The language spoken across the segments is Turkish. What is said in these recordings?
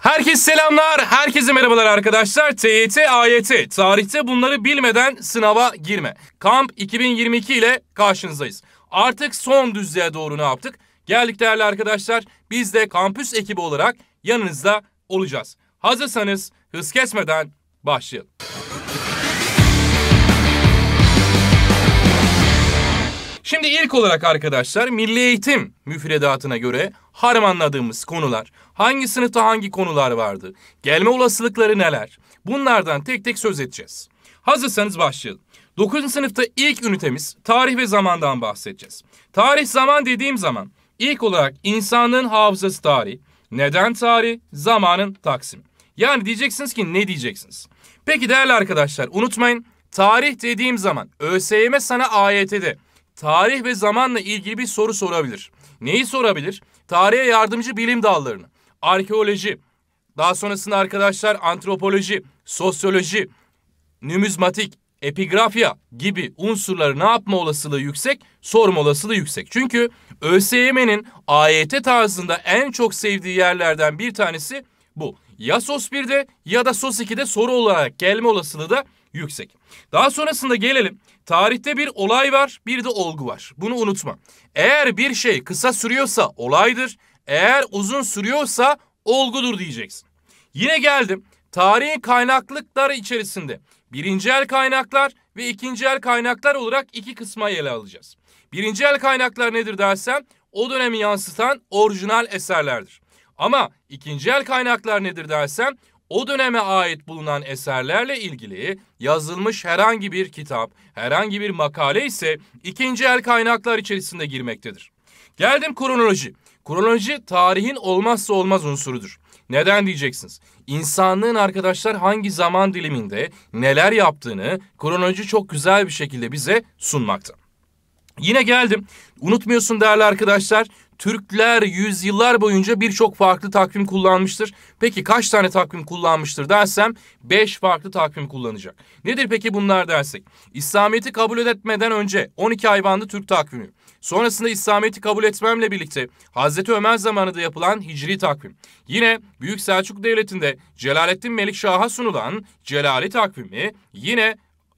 Herkes selamlar, herkese merhabalar arkadaşlar. TYT, AYT, tarihte bunları bilmeden sınava girme. Kamp 2022 ile karşınızdayız. Artık son düzlüğe doğru ne yaptık? Geldik değerli arkadaşlar, biz de kampüs ekibi olarak yanınızda olacağız. Hazırsanız hız kesmeden başlayalım. Şimdi ilk olarak arkadaşlar milli eğitim müfredatına göre harmanladığımız konular, hangi sınıfta hangi konular vardı, gelme olasılıkları neler bunlardan tek tek söz edeceğiz. Hazırsanız başlayalım. 9. sınıfta ilk ünitemiz tarih ve zamandan bahsedeceğiz. Tarih zaman dediğim zaman ilk olarak insanlığın hafızası tarih, neden tarih, zamanın taksim. Yani diyeceksiniz ki ne diyeceksiniz? Peki değerli arkadaşlar unutmayın tarih dediğim zaman ÖSYM sana AYT'de tarih ve zamanla ilgili bir soru sorabilir. Neyi sorabilir? Tarihe yardımcı bilim dallarını, arkeoloji, daha sonrasında arkadaşlar antropoloji, sosyoloji, nümizmatik, epigrafya gibi unsurları ne yapma olasılığı yüksek, sorma olasılığı yüksek. Çünkü ÖSYM'nin AYT tarzında en çok sevdiği yerlerden bir tanesi bu ya sos 1'de ya da sos 2'de soru olarak gelme olasılığı da yüksek. Daha sonrasında gelelim. Tarihte bir olay var, bir de olgu var. Bunu unutma. Eğer bir şey kısa sürüyorsa olaydır, eğer uzun sürüyorsa olgudur diyeceksin. Yine geldim. Tarihin kaynaklıkları içerisinde birinci el kaynaklar ve ikinci el kaynaklar olarak iki kısma ele alacağız. Birinci el kaynaklar nedir dersen o dönemi yansıtan orijinal eserlerdir. Ama İkinci el kaynaklar nedir dersen o döneme ait bulunan eserlerle ilgili yazılmış herhangi bir kitap, herhangi bir makale ise ikinci el kaynaklar içerisinde girmektedir. Geldim kronoloji. Kronoloji tarihin olmazsa olmaz unsurudur. Neden diyeceksiniz? İnsanlığın arkadaşlar hangi zaman diliminde neler yaptığını kronoloji çok güzel bir şekilde bize sunmakta. Yine geldim. Unutmuyorsun değerli arkadaşlar. Türkler yüzyıllar boyunca birçok farklı takvim kullanmıştır. Peki kaç tane takvim kullanmıştır dersem 5 farklı takvim kullanacak. Nedir peki bunlar dersek? İslamiyet'i kabul etmeden önce 12 hayvanlı Türk takvimi. Sonrasında İslamiyet'i kabul etmemle birlikte Hazreti Ömer zamanında yapılan Hicri takvim. Yine Büyük Selçuk Devleti'nde Celaleddin Melikşah'a sunulan Celali takvimi yine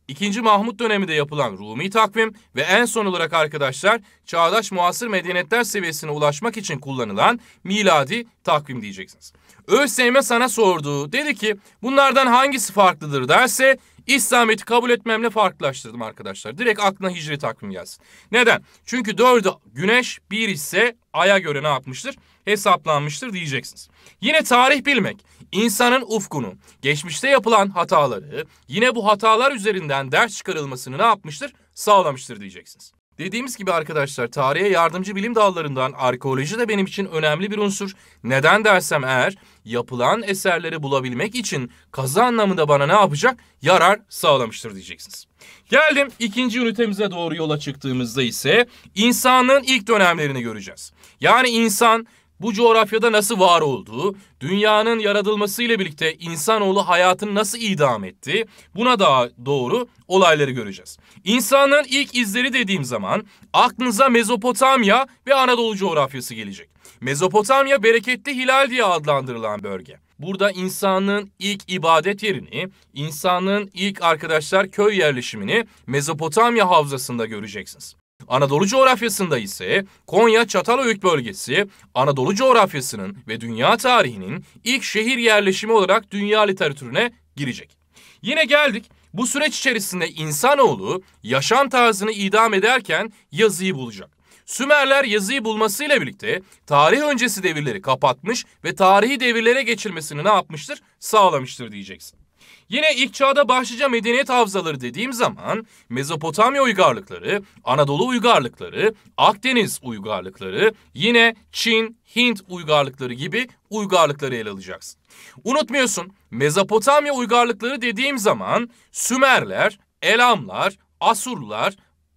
2. Mahmut döneminde yapılan Rumi takvim ve en son olarak arkadaşlar çağdaş muasır medeniyetler seviyesine ulaşmak için kullanılan miladi takvim diyeceksiniz. ÖSYM sana sordu. Dedi ki bunlardan hangisi farklıdır derse İslamiyet'i kabul etmemle farklılaştırdım arkadaşlar. Direkt aklına hicri takvim gelsin. Neden? Çünkü dördü güneş, bir ise aya göre ne yapmıştır? Hesaplanmıştır diyeceksiniz. Yine tarih bilmek. İnsanın ufkunu, geçmişte yapılan hataları, yine bu hatalar üzerinden ders çıkarılmasını ne yapmıştır? Sağlamıştır diyeceksiniz. Dediğimiz gibi arkadaşlar tarihe yardımcı bilim dallarından arkeoloji de benim için önemli bir unsur. Neden dersem eğer yapılan eserleri bulabilmek için kazı anlamında bana ne yapacak? Yarar sağlamıştır diyeceksiniz. Geldim ikinci ünitemize doğru yola çıktığımızda ise insanlığın ilk dönemlerini göreceğiz. Yani insan bu coğrafyada nasıl var olduğu, dünyanın yaratılmasıyla birlikte insanoğlu hayatını nasıl idam etti, buna daha doğru olayları göreceğiz. İnsanın ilk izleri dediğim zaman aklınıza Mezopotamya ve Anadolu coğrafyası gelecek. Mezopotamya bereketli hilal diye adlandırılan bölge. Burada insanın ilk ibadet yerini, insanın ilk arkadaşlar köy yerleşimini Mezopotamya havzasında göreceksiniz. Anadolu coğrafyasında ise Konya Çatalhöyük bölgesi Anadolu coğrafyasının ve dünya tarihinin ilk şehir yerleşimi olarak dünya literatürüne girecek. Yine geldik bu süreç içerisinde insanoğlu yaşam tarzını idam ederken yazıyı bulacak. Sümerler yazıyı bulmasıyla birlikte tarih öncesi devirleri kapatmış ve tarihi devirlere geçilmesini ne yapmıştır? Sağlamıştır diyeceksin. Yine ilk çağda başlıca medeniyet havzaları dediğim zaman Mezopotamya uygarlıkları, Anadolu uygarlıkları, Akdeniz uygarlıkları, yine Çin, Hint uygarlıkları gibi uygarlıkları ele alacaksın. Unutmuyorsun Mezopotamya uygarlıkları dediğim zaman Sümerler, Elamlar, Asurlar,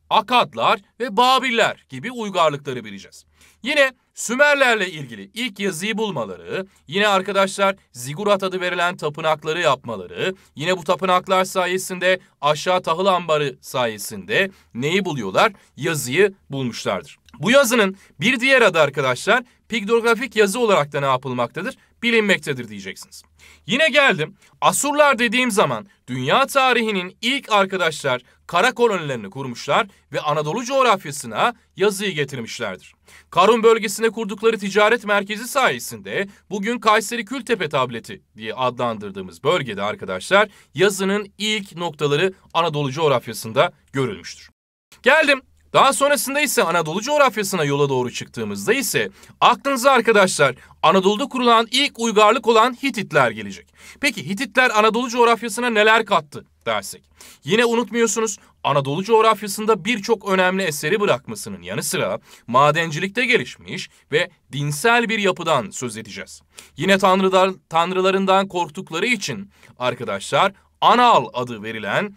Akadlar ve Babiller gibi uygarlıkları bileceğiz. Yine Sümerlerle ilgili ilk yazıyı bulmaları, yine arkadaşlar zigurat adı verilen tapınakları yapmaları, yine bu tapınaklar sayesinde aşağı tahıl ambarı sayesinde neyi buluyorlar? Yazıyı bulmuşlardır. Bu yazının bir diğer adı arkadaşlar pigdografik yazı olarak da ne yapılmaktadır? bilinmektedir diyeceksiniz. Yine geldim. Asurlar dediğim zaman dünya tarihinin ilk arkadaşlar kara kolonilerini kurmuşlar ve Anadolu coğrafyasına yazıyı getirmişlerdir. Karun bölgesine kurdukları ticaret merkezi sayesinde bugün Kayseri Kültepe tableti diye adlandırdığımız bölgede arkadaşlar yazının ilk noktaları Anadolu coğrafyasında görülmüştür. Geldim daha sonrasında ise Anadolu coğrafyasına yola doğru çıktığımızda ise aklınıza arkadaşlar Anadolu'da kurulan ilk uygarlık olan Hititler gelecek. Peki Hititler Anadolu coğrafyasına neler kattı dersek? Yine unutmuyorsunuz Anadolu coğrafyasında birçok önemli eseri bırakmasının yanı sıra madencilikte gelişmiş ve dinsel bir yapıdan söz edeceğiz. Yine tanrılar, tanrılarından korktukları için arkadaşlar Anal adı verilen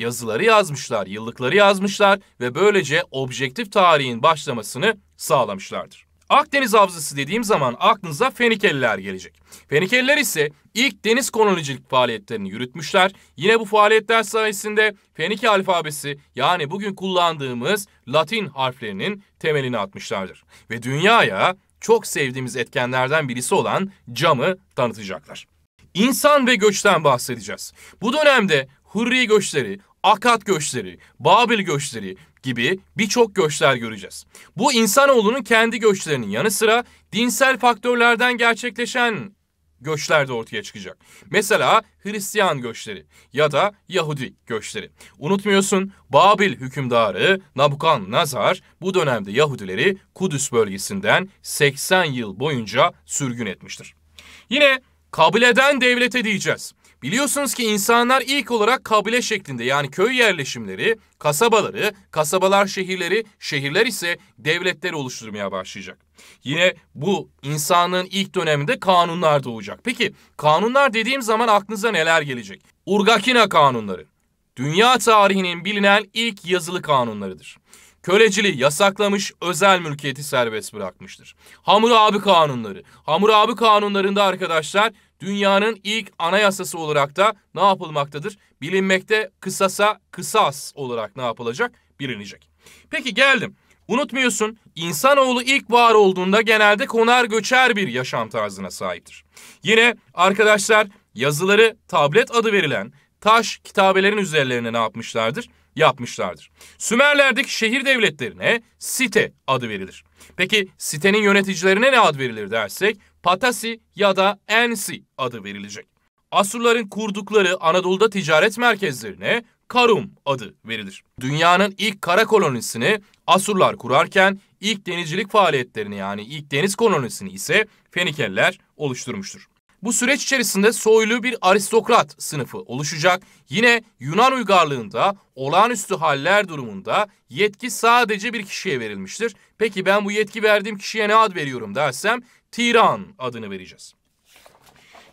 yazıları yazmışlar, yıllıkları yazmışlar ve böylece objektif tarihin başlamasını sağlamışlardır. Akdeniz Havzası dediğim zaman aklınıza Fenikeliler gelecek. Fenikeliler ise ilk deniz kolonicilik faaliyetlerini yürütmüşler. Yine bu faaliyetler sayesinde Fenike alfabesi yani bugün kullandığımız Latin harflerinin temelini atmışlardır. Ve dünyaya çok sevdiğimiz etkenlerden birisi olan camı tanıtacaklar. İnsan ve göçten bahsedeceğiz. Bu dönemde Hurri göçleri, Akat göçleri, Babil göçleri gibi birçok göçler göreceğiz. Bu insanoğlunun kendi göçlerinin yanı sıra dinsel faktörlerden gerçekleşen göçler de ortaya çıkacak. Mesela Hristiyan göçleri ya da Yahudi göçleri. Unutmuyorsun Babil hükümdarı Nabukan Nazar bu dönemde Yahudileri Kudüs bölgesinden 80 yıl boyunca sürgün etmiştir. Yine kabileden devlete diyeceğiz. Biliyorsunuz ki insanlar ilk olarak kabile şeklinde yani köy yerleşimleri, kasabaları, kasabalar şehirleri, şehirler ise devletleri oluşturmaya başlayacak. Yine bu insanlığın ilk döneminde kanunlar doğacak. Peki kanunlar dediğim zaman aklınıza neler gelecek? Urgakina kanunları. Dünya tarihinin bilinen ilk yazılı kanunlarıdır. Köleciliği yasaklamış, özel mülkiyeti serbest bırakmıştır. Hamurabi kanunları. Hamurabi kanunlarında arkadaşlar dünyanın ilk anayasası olarak da ne yapılmaktadır? Bilinmekte kısasa kısas olarak ne yapılacak? Bilinecek. Peki geldim. Unutmuyorsun insanoğlu ilk var olduğunda genelde konar göçer bir yaşam tarzına sahiptir. Yine arkadaşlar yazıları tablet adı verilen taş kitabelerin üzerlerine ne yapmışlardır? Yapmışlardır. Sümerlerdeki şehir devletlerine site adı verilir. Peki sitenin yöneticilerine ne ad verilir dersek Patasi ya da Ensi adı verilecek. Asurların kurdukları Anadolu'da ticaret merkezlerine Karum adı verilir. Dünyanın ilk kara kolonisini Asurlar kurarken ilk denizcilik faaliyetlerini yani ilk deniz kolonisini ise Fenikeller oluşturmuştur. Bu süreç içerisinde soylu bir aristokrat sınıfı oluşacak. Yine Yunan uygarlığında olağanüstü haller durumunda yetki sadece bir kişiye verilmiştir. Peki ben bu yetki verdiğim kişiye ne ad veriyorum dersem Tiran adını vereceğiz.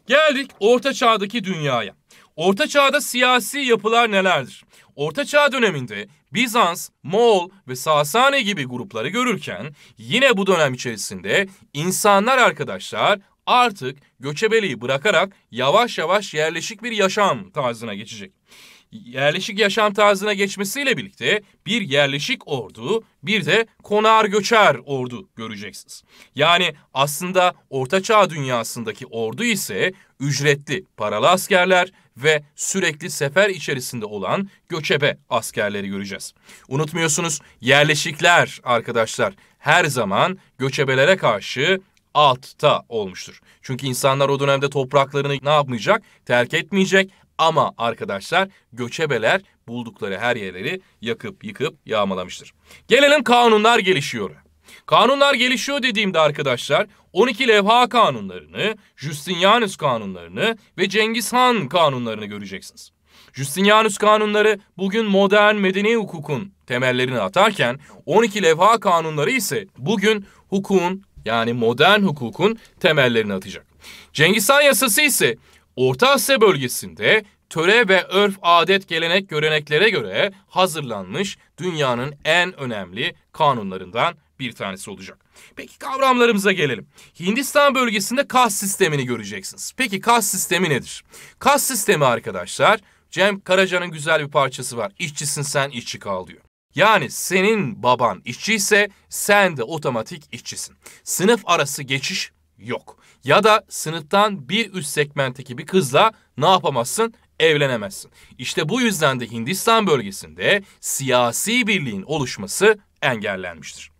Geldik Orta Çağ'daki dünyaya. Orta Çağ'da siyasi yapılar nelerdir? Orta Çağ döneminde Bizans, Moğol ve Sasani gibi grupları görürken yine bu dönem içerisinde insanlar arkadaşlar artık göçebeliği bırakarak yavaş yavaş yerleşik bir yaşam tarzına geçecek yerleşik yaşam tarzına geçmesiyle birlikte bir yerleşik ordu, bir de konar göçer ordu göreceksiniz. Yani aslında Orta Çağ dünyasındaki ordu ise ücretli paralı askerler ve sürekli sefer içerisinde olan göçebe askerleri göreceğiz. Unutmuyorsunuz yerleşikler arkadaşlar her zaman göçebelere karşı altta olmuştur. Çünkü insanlar o dönemde topraklarını ne yapmayacak? Terk etmeyecek. Ama arkadaşlar göçebeler buldukları her yerleri yakıp yıkıp yağmalamıştır. Gelelim kanunlar gelişiyor. Kanunlar gelişiyor dediğimde arkadaşlar 12 levha kanunlarını, Justinianus kanunlarını ve Cengiz Han kanunlarını göreceksiniz. Justinianus kanunları bugün modern medeni hukukun temellerini atarken 12 levha kanunları ise bugün hukukun yani modern hukukun temellerini atacak. Cengiz Han yasası ise Orta Asya bölgesinde töre ve örf adet gelenek göreneklere göre hazırlanmış dünyanın en önemli kanunlarından bir tanesi olacak. Peki kavramlarımıza gelelim. Hindistan bölgesinde kas sistemini göreceksiniz. Peki kas sistemi nedir? Kas sistemi arkadaşlar Cem Karaca'nın güzel bir parçası var. İşçisin sen işçi kal diyor. Yani senin baban işçi ise sen de otomatik işçisin. Sınıf arası geçiş yok ya da sınıftan bir üst segmentteki bir kızla ne yapamazsın? Evlenemezsin. İşte bu yüzden de Hindistan bölgesinde siyasi birliğin oluşması engellenmiştir.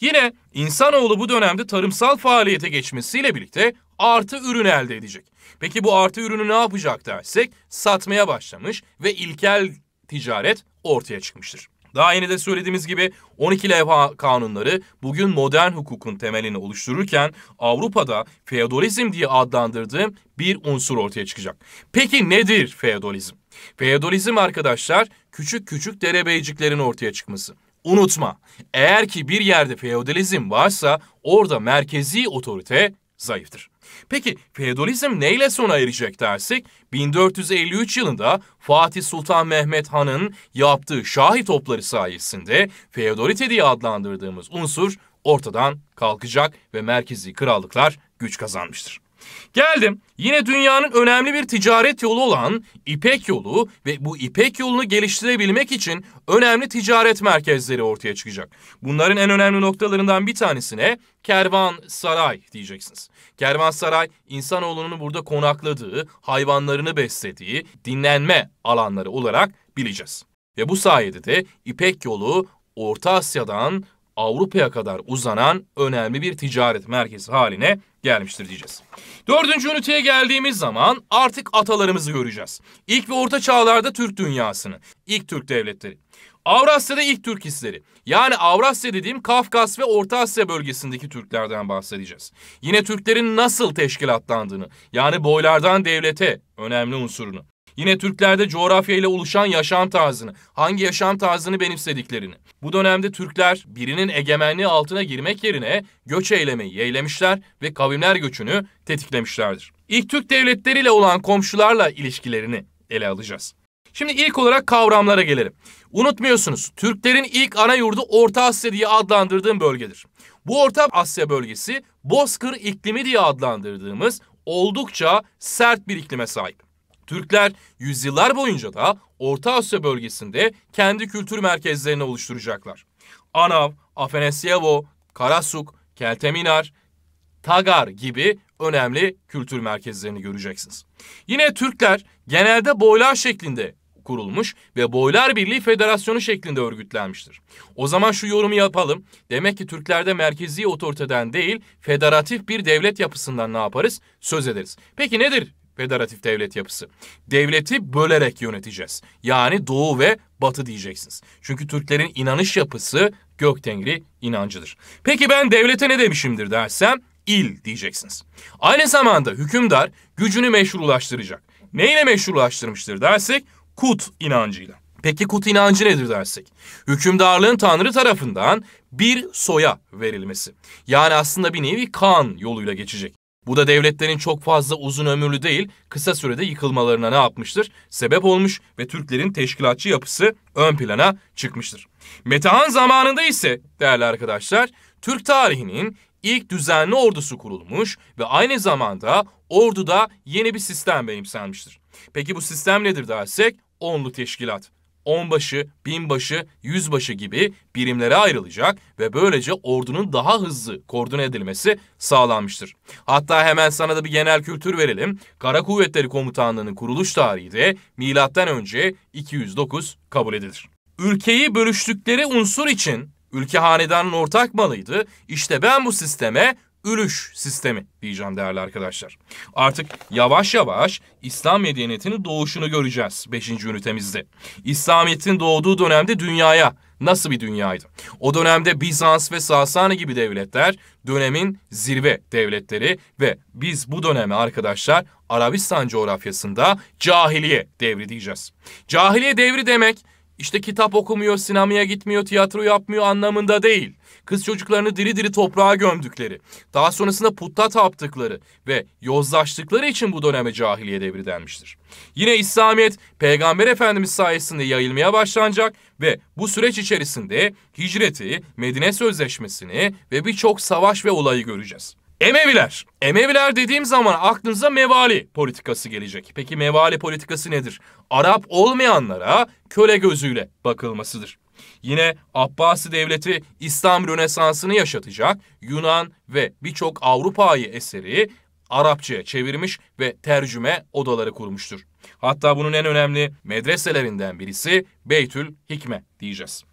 Yine insanoğlu bu dönemde tarımsal faaliyete geçmesiyle birlikte artı ürün elde edecek. Peki bu artı ürünü ne yapacak dersek satmaya başlamış ve ilkel ticaret ortaya çıkmıştır. Daha yeni de söylediğimiz gibi 12 levha kanunları bugün modern hukukun temelini oluştururken Avrupa'da feodalizm diye adlandırdığı bir unsur ortaya çıkacak. Peki nedir feodalizm? Feodalizm arkadaşlar küçük küçük derebeyciklerin ortaya çıkması. Unutma, eğer ki bir yerde feodalizm varsa orada merkezi otorite zayıftır. Peki feodalizm neyle sona erecek dersek 1453 yılında Fatih Sultan Mehmet Han'ın yaptığı şahi topları sayesinde feodalite diye adlandırdığımız unsur ortadan kalkacak ve merkezi krallıklar güç kazanmıştır. Geldim yine dünyanın önemli bir ticaret yolu olan İpek yolu ve bu İpek yolunu geliştirebilmek için önemli ticaret merkezleri ortaya çıkacak. Bunların en önemli noktalarından bir tanesine kervan saray diyeceksiniz. Kervan saray insanoğlunun burada konakladığı, hayvanlarını beslediği dinlenme alanları olarak bileceğiz. Ve bu sayede de İpek yolu Orta Asya'dan Avrupa'ya kadar uzanan önemli bir ticaret merkezi haline gelmiştir diyeceğiz. Dördüncü üniteye geldiğimiz zaman artık atalarımızı göreceğiz. İlk ve orta çağlarda Türk dünyasını, ilk Türk devletleri. Avrasya'da ilk Türk hisleri. Yani Avrasya dediğim Kafkas ve Orta Asya bölgesindeki Türklerden bahsedeceğiz. Yine Türklerin nasıl teşkilatlandığını, yani boylardan devlete önemli unsurunu. Yine Türklerde coğrafyayla oluşan yaşam tarzını, hangi yaşam tarzını benimsediklerini. Bu dönemde Türkler birinin egemenliği altına girmek yerine göç eylemeyi yeğlemişler ve kavimler göçünü tetiklemişlerdir. İlk Türk devletleriyle olan komşularla ilişkilerini ele alacağız. Şimdi ilk olarak kavramlara gelelim. Unutmuyorsunuz Türklerin ilk ana yurdu Orta Asya diye adlandırdığım bölgedir. Bu Orta Asya bölgesi Bozkır iklimi diye adlandırdığımız oldukça sert bir iklime sahip. Türkler yüzyıllar boyunca da Orta Asya bölgesinde kendi kültür merkezlerini oluşturacaklar. Anav, Afanasyavo, Karasuk, Kelteminar, Tagar gibi önemli kültür merkezlerini göreceksiniz. Yine Türkler genelde boylar şeklinde kurulmuş ve Boylar Birliği Federasyonu şeklinde örgütlenmiştir. O zaman şu yorumu yapalım. Demek ki Türklerde merkezi otoriteden değil, federatif bir devlet yapısından ne yaparız? Söz ederiz. Peki nedir federatif devlet yapısı. Devleti bölerek yöneteceğiz. Yani doğu ve batı diyeceksiniz. Çünkü Türklerin inanış yapısı göktengri inancıdır. Peki ben devlete ne demişimdir dersem il diyeceksiniz. Aynı zamanda hükümdar gücünü meşrulaştıracak. Neyle meşrulaştırmıştır dersek kut inancıyla. Peki kut inancı nedir dersek? Hükümdarlığın tanrı tarafından bir soya verilmesi. Yani aslında bir nevi kan yoluyla geçecek. Bu da devletlerin çok fazla uzun ömürlü değil, kısa sürede yıkılmalarına ne yapmıştır? Sebep olmuş ve Türklerin teşkilatçı yapısı ön plana çıkmıştır. Metehan zamanında ise değerli arkadaşlar, Türk tarihinin ilk düzenli ordusu kurulmuş ve aynı zamanda orduda yeni bir sistem benimsenmiştir. Peki bu sistem nedir dersek? Onlu teşkilat onbaşı, binbaşı, yüzbaşı gibi birimlere ayrılacak ve böylece ordunun daha hızlı koordine edilmesi sağlanmıştır. Hatta hemen sana da bir genel kültür verelim. Kara Kuvvetleri Komutanlığı'nın kuruluş tarihi de milattan önce 209 kabul edilir. Ülkeyi bölüştükleri unsur için ülke hanedanın ortak malıydı. İşte ben bu sisteme ülüş sistemi diyeceğim değerli arkadaşlar. Artık yavaş yavaş İslam medeniyetinin doğuşunu göreceğiz 5. ünitemizde. İslamiyet'in doğduğu dönemde dünyaya nasıl bir dünyaydı? O dönemde Bizans ve Sasani gibi devletler dönemin zirve devletleri ve biz bu döneme arkadaşlar Arabistan coğrafyasında cahiliye devri diyeceğiz. Cahiliye devri demek işte kitap okumuyor, sinemaya gitmiyor, tiyatro yapmıyor anlamında değil. Kız çocuklarını diri diri toprağa gömdükleri, daha sonrasında putta taptıkları ve yozlaştıkları için bu döneme cahiliye devri denmiştir. Yine İslamiyet Peygamber Efendimiz sayesinde yayılmaya başlanacak ve bu süreç içerisinde hicreti, Medine Sözleşmesi'ni ve birçok savaş ve olayı göreceğiz. Emeviler. Emeviler dediğim zaman aklınıza mevali politikası gelecek. Peki mevali politikası nedir? Arap olmayanlara köle gözüyle bakılmasıdır. Yine Abbasi Devleti İslam Rönesansı'nı yaşatacak Yunan ve birçok Avrupa'yı eseri Arapçaya çevirmiş ve tercüme odaları kurmuştur. Hatta bunun en önemli medreselerinden birisi Beytül Hikme diyeceğiz.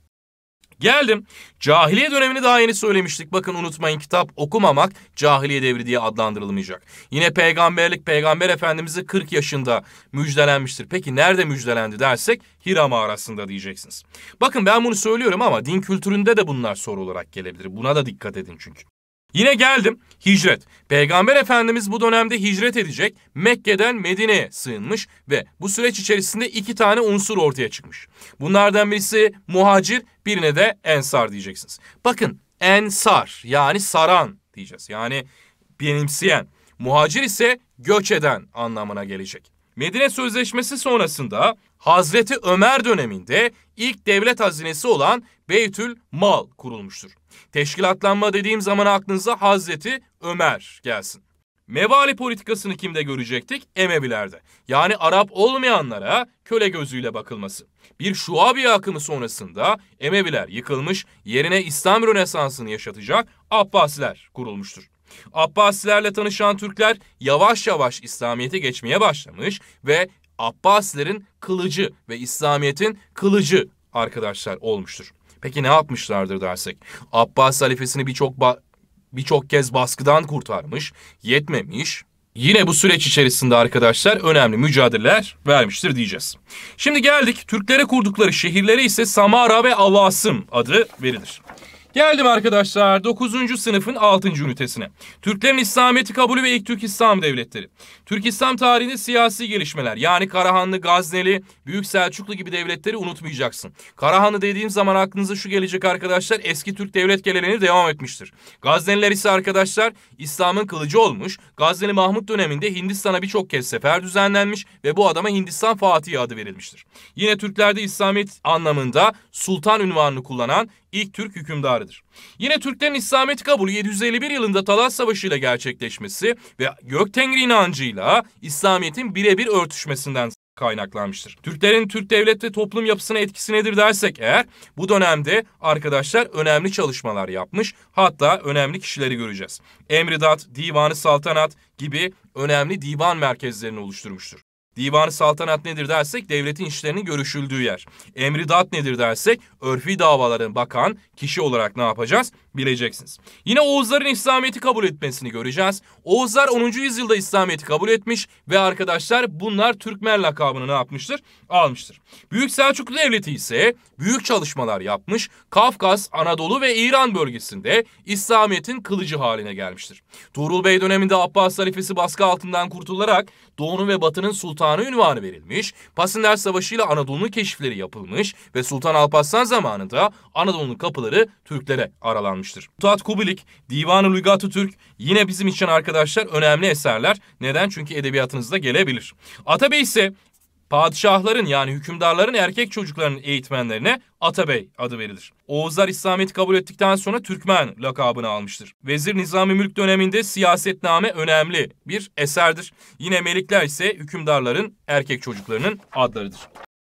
Geldim. Cahiliye dönemini daha yeni söylemiştik. Bakın unutmayın kitap okumamak cahiliye devri diye adlandırılmayacak. Yine peygamberlik peygamber efendimizi 40 yaşında müjdelenmiştir. Peki nerede müjdelendi dersek Hira mağarasında diyeceksiniz. Bakın ben bunu söylüyorum ama din kültüründe de bunlar soru olarak gelebilir. Buna da dikkat edin çünkü. Yine geldim hicret. Peygamber Efendimiz bu dönemde hicret edecek Mekke'den Medine'ye sığınmış ve bu süreç içerisinde iki tane unsur ortaya çıkmış. Bunlardan birisi muhacir birine de ensar diyeceksiniz. Bakın ensar yani saran diyeceğiz yani benimseyen. Muhacir ise göç eden anlamına gelecek. Medine Sözleşmesi sonrasında Hazreti Ömer döneminde ilk devlet hazinesi olan Beytül Mal kurulmuştur. Teşkilatlanma dediğim zaman aklınıza Hazreti Ömer gelsin. Mevali politikasını kimde görecektik? Emevilerde. Yani Arap olmayanlara köle gözüyle bakılması. Bir Şuabi akımı sonrasında Emeviler yıkılmış, yerine İslam Rönesansı'nı yaşatacak Abbasiler kurulmuştur. Abbasilerle tanışan Türkler yavaş yavaş İslamiyet'e geçmeye başlamış ve Abbasilerin kılıcı ve İslamiyet'in kılıcı arkadaşlar olmuştur. Peki ne yapmışlardır dersek? Abbas halifesini birçok birçok kez baskıdan kurtarmış, yetmemiş. Yine bu süreç içerisinde arkadaşlar önemli mücadeleler vermiştir diyeceğiz. Şimdi geldik Türklere kurdukları şehirlere ise Samara ve Avasım adı verilir. Geldim arkadaşlar 9. sınıfın 6. ünitesine. Türklerin İslamiyeti kabulü ve ilk Türk İslam devletleri. Türk İslam tarihinde siyasi gelişmeler yani Karahanlı, Gazneli, Büyük Selçuklu gibi devletleri unutmayacaksın. Karahanlı dediğim zaman aklınıza şu gelecek arkadaşlar eski Türk devlet geleneğini devam etmiştir. Gazneliler ise arkadaşlar İslam'ın kılıcı olmuş. Gazneli Mahmut döneminde Hindistan'a birçok kez sefer düzenlenmiş ve bu adama Hindistan Fatih adı verilmiştir. Yine Türklerde İslamiyet anlamında sultan ünvanını kullanan ilk Türk hükümdarıdır gelmektedir. Yine Türklerin İslamiyet kabulü 751 yılında Talas Savaşı ile gerçekleşmesi ve Göktengri inancıyla İslamiyet'in birebir örtüşmesinden kaynaklanmıştır. Türklerin Türk devlet ve toplum yapısına etkisi nedir dersek eğer bu dönemde arkadaşlar önemli çalışmalar yapmış hatta önemli kişileri göreceğiz. Emridat, Divanı Saltanat gibi önemli divan merkezlerini oluşturmuştur. Divanı saltanat nedir dersek devletin işlerinin görüşüldüğü yer. Emri dat nedir dersek örfi davaların bakan kişi olarak ne yapacağız bileceksiniz. Yine Oğuzların İslamiyet'i kabul etmesini göreceğiz. Oğuzlar 10. yüzyılda İslamiyet'i kabul etmiş ve arkadaşlar bunlar Türkmen lakabını ne yapmıştır? Almıştır. Büyük Selçuklu Devleti ise büyük çalışmalar yapmış. Kafkas, Anadolu ve İran bölgesinde İslamiyet'in kılıcı haline gelmiştir. Tuğrul Bey döneminde Abbas halifesi baskı altından kurtularak doğunun ve batının sultanı ünvanı verilmiş, Pasinler Savaşı ile Anadolu'nun keşifleri yapılmış ve Sultan Alparslan zamanında Anadolu'nun kapıları Türklere aralanmıştır. Tuat Kubilik, Divan-ı Lügat-ı Türk yine bizim için arkadaşlar önemli eserler. Neden? Çünkü edebiyatınızda gelebilir. Atabey ise Padişahların yani hükümdarların erkek çocuklarının eğitmenlerine Atabey adı verilir. Oğuzlar İslamiyet kabul ettikten sonra Türkmen lakabını almıştır. Vezir Nizami Mülk döneminde siyasetname önemli bir eserdir. Yine melikler ise hükümdarların erkek çocuklarının adlarıdır.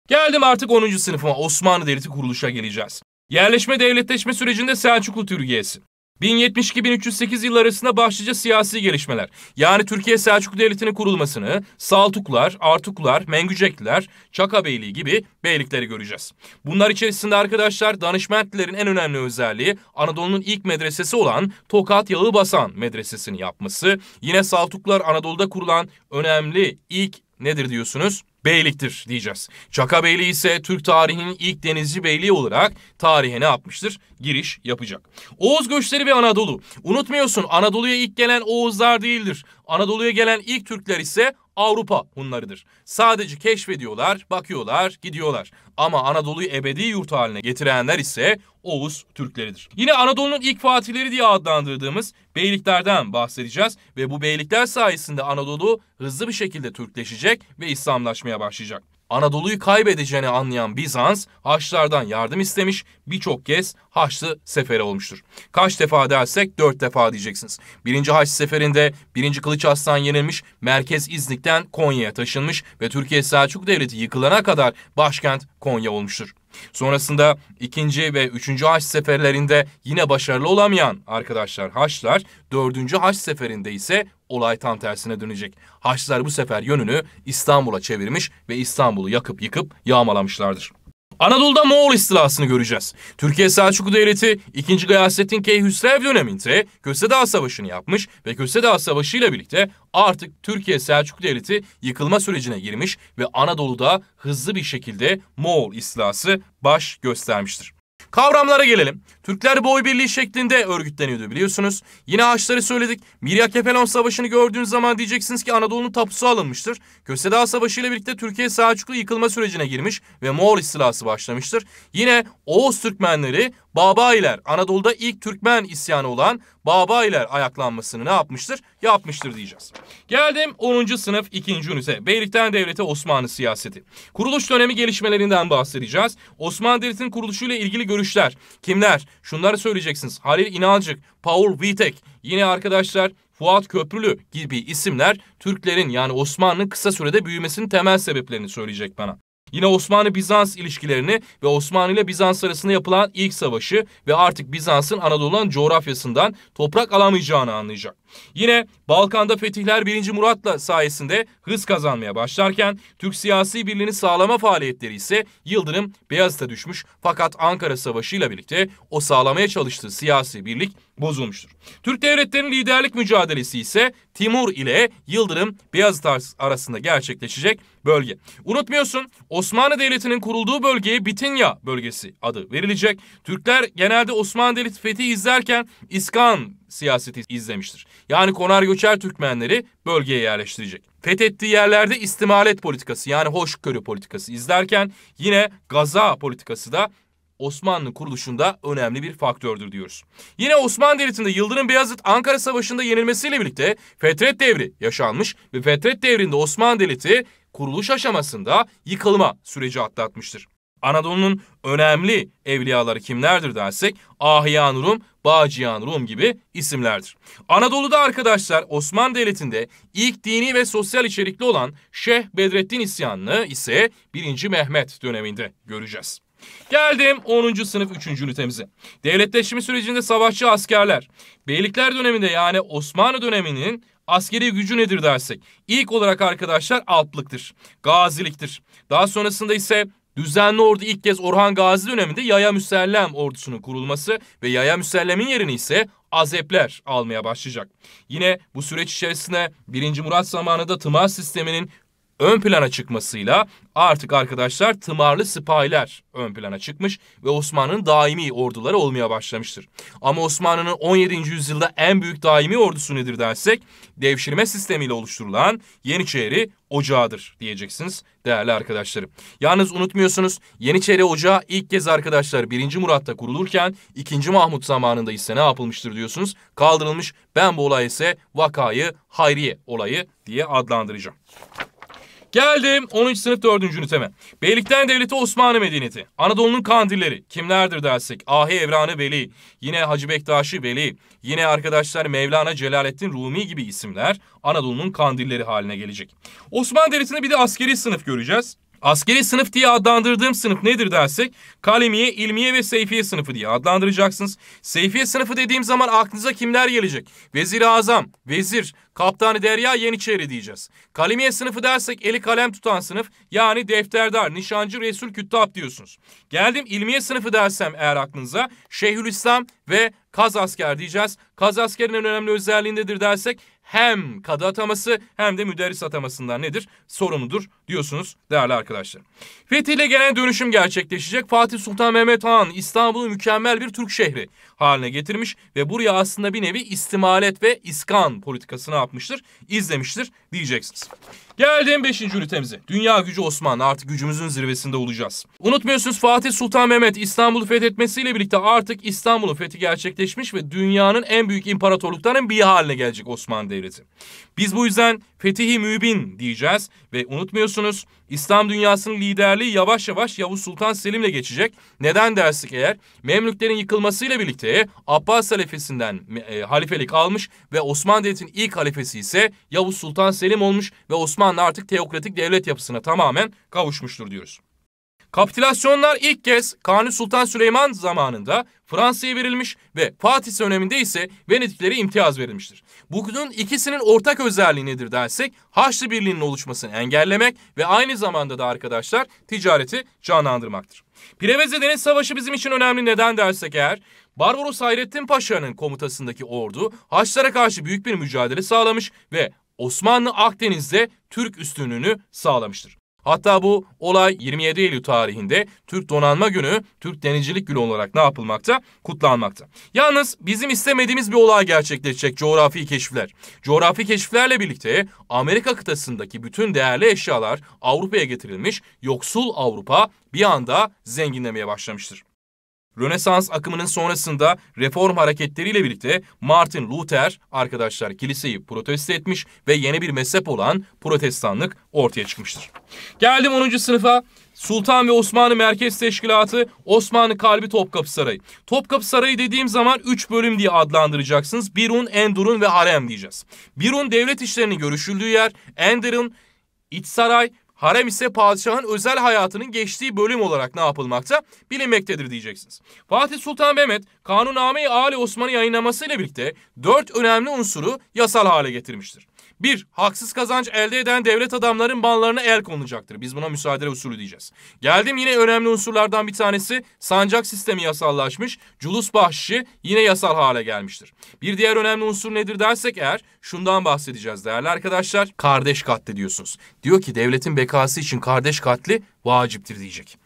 Geldim artık 10. sınıfıma Osmanlı Devleti kuruluşa geleceğiz. Yerleşme devletleşme sürecinde Selçuklu Türkiye'si. 1072-1308 yılları arasında başlıca siyasi gelişmeler. Yani Türkiye Selçuklu Devleti'nin kurulmasını Saltuklar, Artuklar, Mengücekliler, Çaka Beyliği gibi beylikleri göreceğiz. Bunlar içerisinde arkadaşlar danışmentlerin en önemli özelliği Anadolu'nun ilk medresesi olan Tokat Yağıbasan Medresesi'ni yapması. Yine Saltuklar Anadolu'da kurulan önemli ilk nedir diyorsunuz? Beyliktir diyeceğiz. Çaka Beyliği ise Türk tarihinin ilk denizci beyliği olarak tarihe ne yapmıştır? Giriş yapacak. Oğuz göçleri ve Anadolu. Unutmuyorsun Anadolu'ya ilk gelen Oğuzlar değildir. Anadolu'ya gelen ilk Türkler ise Avrupa Hunlarıdır. Sadece keşfediyorlar, bakıyorlar, gidiyorlar. Ama Anadolu'yu ebedi yurt haline getirenler ise Oğuz Türkleridir. Yine Anadolu'nun ilk fatihleri diye adlandırdığımız beyliklerden bahsedeceğiz ve bu beylikler sayesinde Anadolu hızlı bir şekilde Türkleşecek ve İslamlaşmaya başlayacak. Anadolu'yu kaybedeceğini anlayan Bizans Haçlardan yardım istemiş birçok kez Haçlı seferi olmuştur. Kaç defa dersek dört defa diyeceksiniz. Birinci Haç seferinde birinci Kılıç Aslan yenilmiş, merkez İznik'ten Konya'ya taşınmış ve Türkiye Selçuk Devleti yıkılana kadar başkent Konya olmuştur. Sonrasında ikinci ve üçüncü haç seferlerinde yine başarılı olamayan arkadaşlar haçlar dördüncü haç seferinde ise olay tam tersine dönecek. Haçlar bu sefer yönünü İstanbul'a çevirmiş ve İstanbul'u yakıp yıkıp yağmalamışlardır. Anadolu'da Moğol istilasını göreceğiz. Türkiye Selçuklu Devleti 2. Gıyasettin Keyhüsrev döneminde Köse Savaşı'nı yapmış ve Köse Savaşı ile birlikte artık Türkiye Selçuklu Devleti yıkılma sürecine girmiş ve Anadolu'da hızlı bir şekilde Moğol istilası baş göstermiştir. Kavramlara gelelim. Türkler boy birliği şeklinde örgütleniyordu biliyorsunuz. Yine ağaçları söyledik. Mirya Kepelon Savaşı'nı gördüğünüz zaman diyeceksiniz ki Anadolu'nun tapusu alınmıştır. Kösedağ Savaşı ile birlikte Türkiye Selçuklu yıkılma sürecine girmiş ve Moğol istilası başlamıştır. Yine Oğuz Türkmenleri Babailer Anadolu'da ilk Türkmen isyanı olan Babailer ayaklanmasını ne yapmıştır? Yapmıştır diyeceğiz. Geldim 10. sınıf 2. ünite. Beylikten devlete Osmanlı Siyaseti. Kuruluş dönemi gelişmelerinden bahsedeceğiz. Osmanlı Devleti'nin kuruluşuyla ilgili görüşler. Kimler? Şunları söyleyeceksiniz. Halil İnalcık, Paul Vitek, yine arkadaşlar Fuat Köprülü gibi isimler Türklerin yani Osmanlı'nın kısa sürede büyümesinin temel sebeplerini söyleyecek bana. Yine Osmanlı-Bizans ilişkilerini ve Osmanlı ile Bizans arasında yapılan ilk savaşı ve artık Bizans'ın Anadolu'nun coğrafyasından toprak alamayacağını anlayacak. Yine Balkan'da fetihler 1. Murat'la sayesinde hız kazanmaya başlarken Türk siyasi birliğini sağlama faaliyetleri ise Yıldırım Beyazıt'a düşmüş fakat Ankara Savaşı ile birlikte o sağlamaya çalıştığı siyasi birlik bozulmuştur. Türk devletlerinin liderlik mücadelesi ise Timur ile Yıldırım Beyazıt arasında gerçekleşecek bölge. Unutmuyorsun Osmanlı Devleti'nin kurulduğu bölgeye Bitinya bölgesi adı verilecek. Türkler genelde Osmanlı Devleti fethi izlerken İskan siyaseti izlemiştir. Yani konar göçer Türkmenleri bölgeye yerleştirecek. Fethettiği yerlerde istimalet politikası yani hoşgörü politikası izlerken yine gaza politikası da Osmanlı kuruluşunda önemli bir faktördür diyoruz. Yine Osmanlı Devleti'nde Yıldırım Beyazıt Ankara Savaşı'nda yenilmesiyle birlikte Fetret Devri yaşanmış ve Fetret Devri'nde Osmanlı Devleti kuruluş aşamasında yıkılma süreci atlatmıştır. Anadolu'nun önemli evliyaları kimlerdir dersek Ahiyan Rum, Bağcıyan Rum gibi isimlerdir. Anadolu'da arkadaşlar Osmanlı Devleti'nde ilk dini ve sosyal içerikli olan Şeyh Bedrettin isyanını ise 1. Mehmet döneminde göreceğiz. Geldim 10. sınıf 3. ünitemize. Devletleşme sürecinde savaşçı askerler, beylikler döneminde yani Osmanlı döneminin askeri gücü nedir dersek? ilk olarak arkadaşlar altlıktır, gaziliktir. Daha sonrasında ise Düzenli ordu ilk kez Orhan Gazi döneminde Yaya Müsellem ordusunun kurulması ve Yaya Müsellem'in yerini ise Azepler almaya başlayacak. Yine bu süreç içerisinde 1. Murat zamanında tımar sisteminin ön plana çıkmasıyla artık arkadaşlar tımarlı sipahiler ön plana çıkmış ve Osmanlı'nın daimi orduları olmaya başlamıştır. Ama Osmanlı'nın 17. yüzyılda en büyük daimi ordusu nedir dersek devşirme sistemiyle oluşturulan Yeniçeri Ocağı'dır diyeceksiniz değerli arkadaşlarım. Yalnız unutmuyorsunuz Yeniçeri Ocağı ilk kez arkadaşlar 1. Murat'ta kurulurken 2. Mahmut zamanında ise ne yapılmıştır diyorsunuz kaldırılmış ben bu olay ise vakayı hayriye olayı diye adlandıracağım. Geldim 13. sınıf 4. üniteme. Beylikten Devleti Osmanlı Medeniyeti. Anadolu'nun kandilleri. Kimlerdir dersek? Ahi Evranı Veli. Yine Hacı Bektaşi Veli. Yine arkadaşlar Mevlana Celaleddin Rumi gibi isimler Anadolu'nun kandilleri haline gelecek. Osmanlı Devleti'nde bir de askeri sınıf göreceğiz. Askeri sınıf diye adlandırdığım sınıf nedir dersek kalemiye, ilmiye ve seyfiye sınıfı diye adlandıracaksınız. Seyfiye sınıfı dediğim zaman aklınıza kimler gelecek? Vezir-i Azam, vezir, kaptanı derya, yeniçeri diyeceğiz. Kalemiye sınıfı dersek eli kalem tutan sınıf yani defterdar, nişancı, resul, küttap diyorsunuz. Geldim ilmiye sınıfı dersem eğer aklınıza Şeyhülislam ve kaz asker diyeceğiz. Kaz askerin önemli özelliği nedir dersek hem kadı ataması hem de müderris atamasından nedir? Sorumludur diyorsunuz değerli arkadaşlar. Fethi ile gelen dönüşüm gerçekleşecek. Fatih Sultan Mehmet Han İstanbul'u mükemmel bir Türk şehri haline getirmiş ve buraya aslında bir nevi istimalet ve iskan politikasını yapmıştır, izlemiştir diyeceksiniz. Geldim 5. ünitemize. Dünya gücü Osmanlı artık gücümüzün zirvesinde olacağız. Unutmuyorsunuz Fatih Sultan Mehmet İstanbul'u fethetmesiyle birlikte artık İstanbul'un fethi gerçekleşmiş ve dünyanın en büyük imparatorluklarının bir haline gelecek Osmanlı Devleti. Biz bu yüzden fetihi mübin diyeceğiz ve unutmuyorsunuz İslam dünyasının liderliği yavaş yavaş Yavuz Sultan Selim'le geçecek. Neden dersik eğer Memlüklerin yıkılmasıyla birlikte Abbas halifesinden e, halifelik almış ve Osmanlı Devleti'nin ilk halifesi ise Yavuz Sultan Selim olmuş ve Osmanlı artık teokratik devlet yapısına tamamen kavuşmuştur diyoruz. Kapitülasyonlar ilk kez Kanuni Sultan Süleyman zamanında Fransa'ya verilmiş ve Fatih döneminde ise Venediklere imtiyaz verilmiştir. Bunun ikisinin ortak özelliği nedir dersek Haçlı Birliği'nin oluşmasını engellemek ve aynı zamanda da arkadaşlar ticareti canlandırmaktır. Preveze Deniz Savaşı bizim için önemli neden dersek eğer Barbaros Hayrettin Paşa'nın komutasındaki ordu Haçlara karşı büyük bir mücadele sağlamış ve Osmanlı Akdeniz'de Türk üstünlüğünü sağlamıştır. Hatta bu olay 27 Eylül tarihinde Türk Donanma Günü, Türk Denizcilik Günü olarak ne yapılmakta? Kutlanmakta. Yalnız bizim istemediğimiz bir olay gerçekleşecek coğrafi keşifler. Coğrafi keşiflerle birlikte Amerika kıtasındaki bütün değerli eşyalar Avrupa'ya getirilmiş, yoksul Avrupa bir anda zenginlemeye başlamıştır. Rönesans akımının sonrasında reform hareketleriyle birlikte Martin Luther arkadaşlar kiliseyi protesto etmiş ve yeni bir mezhep olan protestanlık ortaya çıkmıştır. Geldim 10. sınıfa. Sultan ve Osmanlı Merkez Teşkilatı Osmanlı Kalbi Topkapı Sarayı. Topkapı Sarayı dediğim zaman 3 bölüm diye adlandıracaksınız. Birun, Endurun ve Harem diyeceğiz. Birun devlet işlerinin görüşüldüğü yer, Endurun iç saray Harem ise padişahın özel hayatının geçtiği bölüm olarak ne yapılmakta bilinmektedir diyeceksiniz. Fatih Sultan Mehmet Kanunname-i Ali Osman'ı yayınlamasıyla birlikte dört önemli unsuru yasal hale getirmiştir. Bir, haksız kazanç elde eden devlet adamların banlarına el konulacaktır. Biz buna müsaade usulü diyeceğiz. Geldim yine önemli unsurlardan bir tanesi sancak sistemi yasallaşmış. Culus bahşişi yine yasal hale gelmiştir. Bir diğer önemli unsur nedir dersek eğer şundan bahsedeceğiz değerli arkadaşlar. Kardeş katli diyorsunuz. Diyor ki devletin bekası için kardeş katli vaciptir diyecek.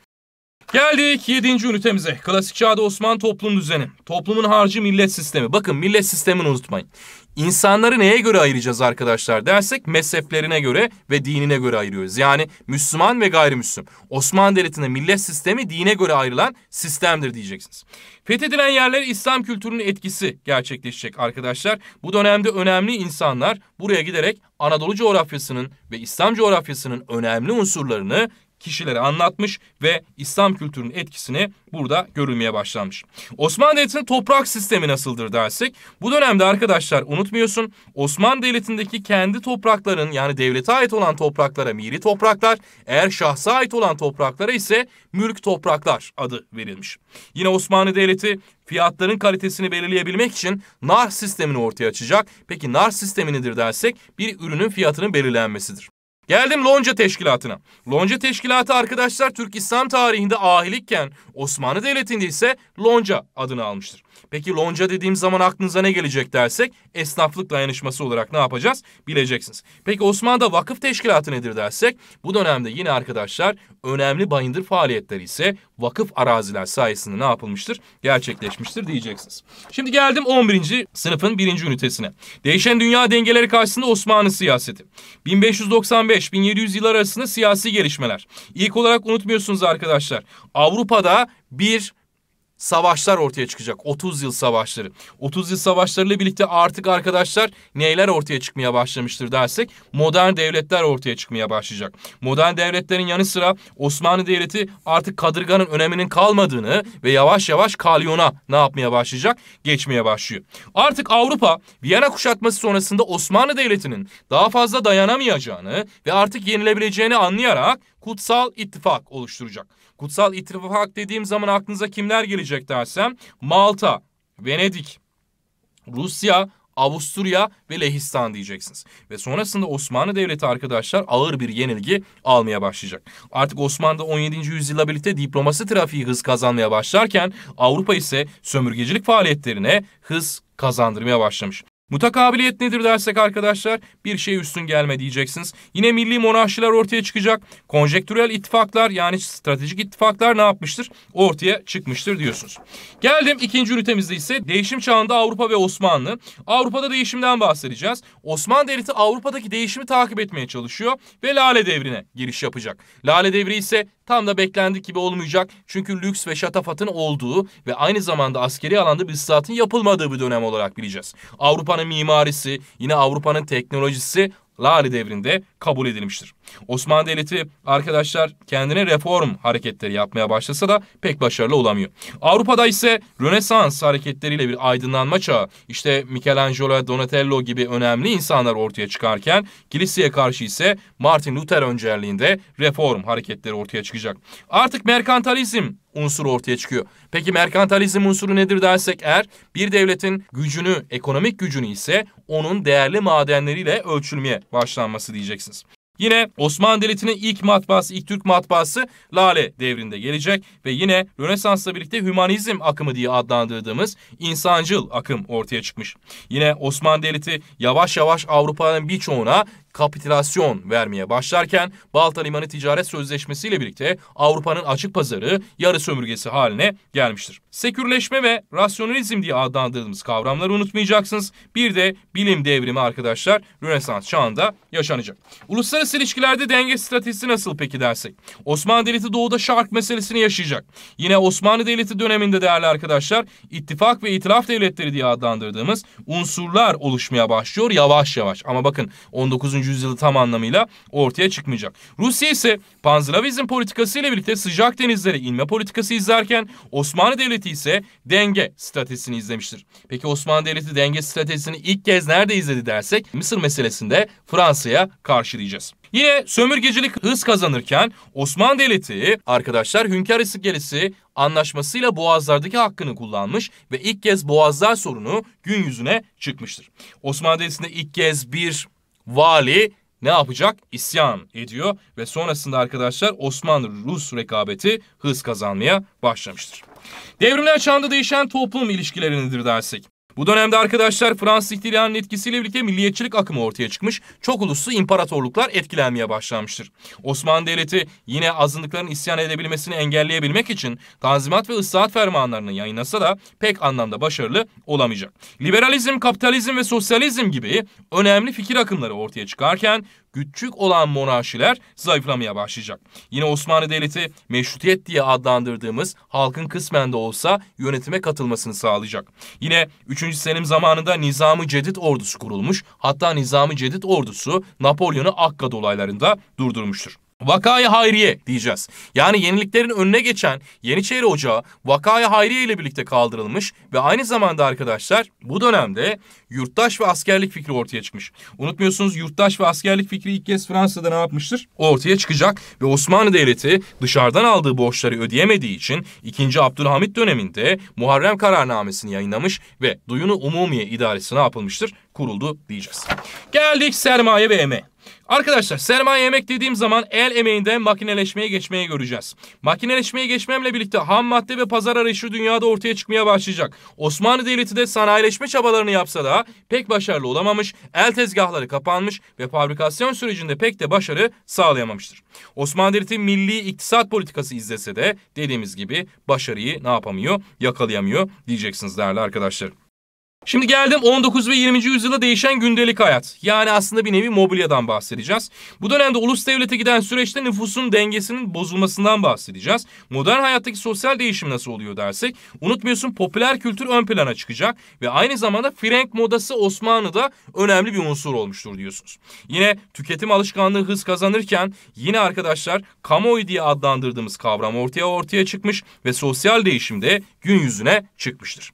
Geldik yedinci ünitemize. Klasik çağda Osmanlı toplum düzeni. Toplumun harcı millet sistemi. Bakın millet sistemini unutmayın. İnsanları neye göre ayıracağız arkadaşlar dersek mezheplerine göre ve dinine göre ayırıyoruz. Yani Müslüman ve gayrimüslim. Osmanlı Devleti'nde millet sistemi dine göre ayrılan sistemdir diyeceksiniz. Fethedilen yerler İslam kültürünün etkisi gerçekleşecek arkadaşlar. Bu dönemde önemli insanlar buraya giderek Anadolu coğrafyasının ve İslam coğrafyasının önemli unsurlarını kişilere anlatmış ve İslam kültürünün etkisini burada görülmeye başlanmış. Osmanlı Devleti'nin toprak sistemi nasıldır dersek bu dönemde arkadaşlar unutmuyorsun Osmanlı Devleti'ndeki kendi toprakların yani devlete ait olan topraklara miri topraklar eğer şahsa ait olan topraklara ise mülk topraklar adı verilmiş. Yine Osmanlı Devleti fiyatların kalitesini belirleyebilmek için nar sistemini ortaya açacak. Peki nar sistemi nedir dersek bir ürünün fiyatının belirlenmesidir. Geldim Lonca Teşkilatı'na. Lonca Teşkilatı arkadaşlar Türk İslam tarihinde ahilikken Osmanlı Devleti'nde ise Lonca adını almıştır. Peki lonca dediğim zaman aklınıza ne gelecek dersek esnaflık dayanışması olarak ne yapacağız bileceksiniz. Peki Osmanlı'da vakıf teşkilatı nedir dersek bu dönemde yine arkadaşlar önemli bayındır faaliyetleri ise vakıf araziler sayesinde ne yapılmıştır gerçekleşmiştir diyeceksiniz. Şimdi geldim 11. sınıfın 1. ünitesine. Değişen dünya dengeleri karşısında Osmanlı siyaseti. 1595-1700 yıllar arasında siyasi gelişmeler. İlk olarak unutmuyorsunuz arkadaşlar Avrupa'da bir savaşlar ortaya çıkacak. 30 yıl savaşları. 30 yıl savaşlarıyla birlikte artık arkadaşlar neyler ortaya çıkmaya başlamıştır dersek modern devletler ortaya çıkmaya başlayacak. Modern devletlerin yanı sıra Osmanlı Devleti artık kadırganın öneminin kalmadığını ve yavaş yavaş kalyona ne yapmaya başlayacak? Geçmeye başlıyor. Artık Avrupa Viyana kuşatması sonrasında Osmanlı Devleti'nin daha fazla dayanamayacağını ve artık yenilebileceğini anlayarak kutsal ittifak oluşturacak. Kutsal ittifak dediğim zaman aklınıza kimler gelecek dersem Malta, Venedik, Rusya, Avusturya ve Lehistan diyeceksiniz. Ve sonrasında Osmanlı Devleti arkadaşlar ağır bir yenilgi almaya başlayacak. Artık Osmanlı 17. yüzyıla birlikte diplomasi trafiği hız kazanmaya başlarken Avrupa ise sömürgecilik faaliyetlerine hız kazandırmaya başlamış. Mutakabiliyet nedir dersek arkadaşlar bir şey üstün gelme diyeceksiniz. Yine milli monarşiler ortaya çıkacak. Konjektürel ittifaklar yani stratejik ittifaklar ne yapmıştır? Ortaya çıkmıştır diyorsunuz. Geldim ikinci ünitemizde ise değişim çağında Avrupa ve Osmanlı. Avrupa'da değişimden bahsedeceğiz. Osmanlı Devleti Avrupa'daki değişimi takip etmeye çalışıyor ve Lale Devri'ne giriş yapacak. Lale Devri ise tam da beklendik gibi olmayacak. Çünkü lüks ve şatafatın olduğu ve aynı zamanda askeri alanda bir ıslahatın yapılmadığı bir dönem olarak bileceğiz. Avrupa'nın mimarisi, yine Avrupa'nın teknolojisi Lali devrinde kabul edilmiştir. Osmanlı Devleti arkadaşlar kendine reform hareketleri yapmaya başlasa da pek başarılı olamıyor. Avrupa'da ise Rönesans hareketleriyle bir aydınlanma çağı işte Michelangelo, Donatello gibi önemli insanlar ortaya çıkarken kiliseye karşı ise Martin Luther öncerliğinde reform hareketleri ortaya çıkacak. Artık merkantalizm unsuru ortaya çıkıyor. Peki merkantalizm unsuru nedir dersek eğer bir devletin gücünü, ekonomik gücünü ise onun değerli madenleriyle ölçülmeye başlanması diyeceksiniz. Yine Osmanlı Devleti'nin ilk matbaası, ilk Türk matbaası Lale devrinde gelecek ve yine Rönesans'la birlikte hümanizm akımı diye adlandırdığımız insancıl akım ortaya çıkmış. Yine Osmanlı Devleti yavaş yavaş Avrupa'nın birçoğuna kapitülasyon vermeye başlarken Balta Limanı Ticaret Sözleşmesi ile birlikte Avrupa'nın açık pazarı yarı sömürgesi haline gelmiştir. Sekürleşme ve rasyonalizm diye adlandırdığımız kavramları unutmayacaksınız. Bir de bilim devrimi arkadaşlar Rönesans çağında yaşanacak. Uluslararası ilişkilerde denge stratejisi nasıl peki dersek? Osmanlı Devleti doğuda şark meselesini yaşayacak. Yine Osmanlı Devleti döneminde değerli arkadaşlar ittifak ve itilaf devletleri diye adlandırdığımız unsurlar oluşmaya başlıyor yavaş yavaş. Ama bakın 19 yüzyılı tam anlamıyla ortaya çıkmayacak. Rusya ise Panzlavizm ile birlikte sıcak denizlere inme politikası izlerken Osmanlı Devleti ise denge stratejisini izlemiştir. Peki Osmanlı Devleti denge stratejisini ilk kez nerede izledi dersek Mısır meselesinde Fransa'ya karşı diyeceğiz. Yine sömürgecilik hız kazanırken Osmanlı Devleti arkadaşlar Hünkâr İskelesi anlaşmasıyla Boğazlar'daki hakkını kullanmış ve ilk kez Boğazlar sorunu gün yüzüne çıkmıştır. Osmanlı Devleti'nde ilk kez bir vali ne yapacak? İsyan ediyor ve sonrasında arkadaşlar Osmanlı-Rus rekabeti hız kazanmaya başlamıştır. Devrimler çağında değişen toplum ilişkilerindedir dersek. Bu dönemde arkadaşlar Fransız ihtilalinin etkisiyle birlikte milliyetçilik akımı ortaya çıkmış, çok uluslu imparatorluklar etkilenmeye başlamıştır. Osmanlı Devleti yine azınlıkların isyan edebilmesini engelleyebilmek için tanzimat ve ıslahat fermanlarını yayınlasa da pek anlamda başarılı olamayacak. Liberalizm, kapitalizm ve sosyalizm gibi önemli fikir akımları ortaya çıkarken güçlük olan monarşiler zayıflamaya başlayacak. Yine Osmanlı Devleti meşrutiyet diye adlandırdığımız halkın kısmen de olsa yönetime katılmasını sağlayacak. Yine 3. 3. Selim zamanında Nizami Cedid ordusu kurulmuş. Hatta Nizami Cedid ordusu Napolyon'u Akka dolaylarında durdurmuştur. Vaka'yı hayriye diyeceğiz. Yani yeniliklerin önüne geçen Yeniçeri Ocağı vaka'yı hayriye ile birlikte kaldırılmış ve aynı zamanda arkadaşlar bu dönemde yurttaş ve askerlik fikri ortaya çıkmış. Unutmuyorsunuz yurttaş ve askerlik fikri ilk kez Fransa'da ne yapmıştır? Ortaya çıkacak ve Osmanlı Devleti dışarıdan aldığı borçları ödeyemediği için 2. Abdülhamit döneminde Muharrem kararnamesini yayınlamış ve Duyunu Umumiye idaresi ne yapılmıştır? Kuruldu diyeceğiz. Geldik sermaye ve emeğe. Arkadaşlar sermaye emek dediğim zaman el emeğinde makineleşmeye geçmeye göreceğiz. Makineleşmeye geçmemle birlikte ham madde ve pazar arayışı dünyada ortaya çıkmaya başlayacak. Osmanlı Devleti de sanayileşme çabalarını yapsa da pek başarılı olamamış, el tezgahları kapanmış ve fabrikasyon sürecinde pek de başarı sağlayamamıştır. Osmanlı Devleti milli iktisat politikası izlese de dediğimiz gibi başarıyı ne yapamıyor, yakalayamıyor diyeceksiniz değerli arkadaşlar. Şimdi geldim 19 ve 20. yüzyıla değişen gündelik hayat. Yani aslında bir nevi mobilyadan bahsedeceğiz. Bu dönemde ulus devlete giden süreçte nüfusun dengesinin bozulmasından bahsedeceğiz. Modern hayattaki sosyal değişim nasıl oluyor dersek unutmuyorsun popüler kültür ön plana çıkacak ve aynı zamanda Frank modası Osmanlı'da önemli bir unsur olmuştur diyorsunuz. Yine tüketim alışkanlığı hız kazanırken yine arkadaşlar kamuoyu diye adlandırdığımız kavram ortaya ortaya çıkmış ve sosyal değişimde gün yüzüne çıkmıştır.